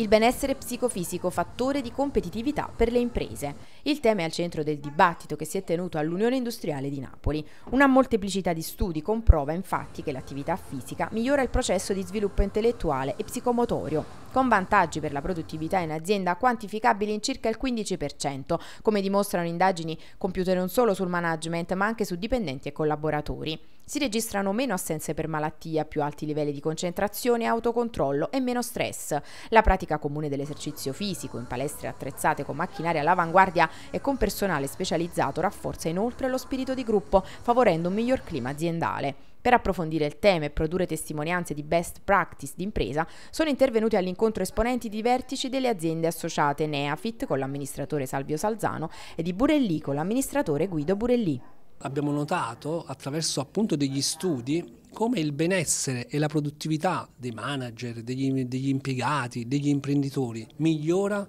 Il benessere psicofisico fattore di competitività per le imprese. Il tema è al centro del dibattito che si è tenuto all'Unione Industriale di Napoli. Una molteplicità di studi comprova infatti che l'attività fisica migliora il processo di sviluppo intellettuale e psicomotorio, con vantaggi per la produttività in azienda quantificabili in circa il 15%, come dimostrano indagini compiute non solo sul management ma anche su dipendenti e collaboratori. Si registrano meno assenze per malattia, più alti livelli di concentrazione, autocontrollo e meno stress. La pratica comune dell'esercizio fisico in palestre attrezzate con macchinari all'avanguardia e con personale specializzato rafforza inoltre lo spirito di gruppo, favorendo un miglior clima aziendale. Per approfondire il tema e produrre testimonianze di best practice d'impresa, sono intervenuti all'incontro esponenti di vertici delle aziende associate Neafit con l'amministratore Salvio Salzano e di Burelli con l'amministratore Guido Burelli. Abbiamo notato attraverso appunto degli studi come il benessere e la produttività dei manager, degli, degli impiegati, degli imprenditori migliora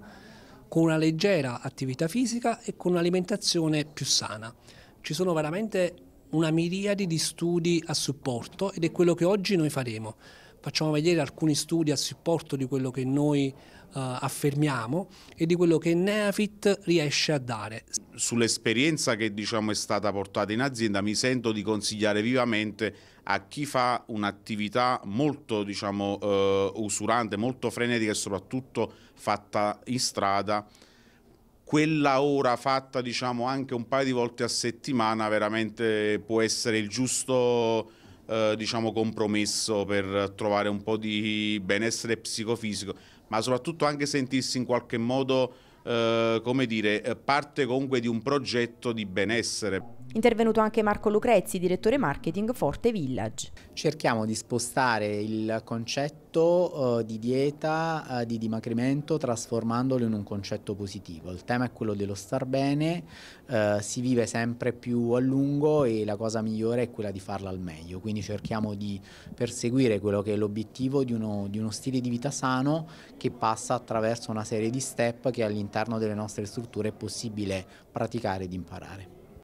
con una leggera attività fisica e con un'alimentazione più sana. Ci sono veramente una miriade di studi a supporto ed è quello che oggi noi faremo. Facciamo vedere alcuni studi a supporto di quello che noi Uh, affermiamo e di quello che Neafit riesce a dare. Sull'esperienza che diciamo, è stata portata in azienda mi sento di consigliare vivamente a chi fa un'attività molto diciamo, uh, usurante, molto frenetica e soprattutto fatta in strada quella ora fatta diciamo anche un paio di volte a settimana veramente può essere il giusto eh, diciamo compromesso per trovare un po' di benessere psicofisico ma soprattutto anche sentirsi in qualche modo eh, come dire, parte comunque di un progetto di benessere. Intervenuto anche Marco Lucrezzi, direttore marketing Forte Village. Cerchiamo di spostare il concetto concetto eh, di dieta, eh, di dimagrimento, trasformandolo in un concetto positivo. Il tema è quello dello star bene, eh, si vive sempre più a lungo e la cosa migliore è quella di farla al meglio, quindi cerchiamo di perseguire quello che è l'obiettivo di, di uno stile di vita sano che passa attraverso una serie di step che all'interno delle nostre strutture è possibile praticare ed imparare.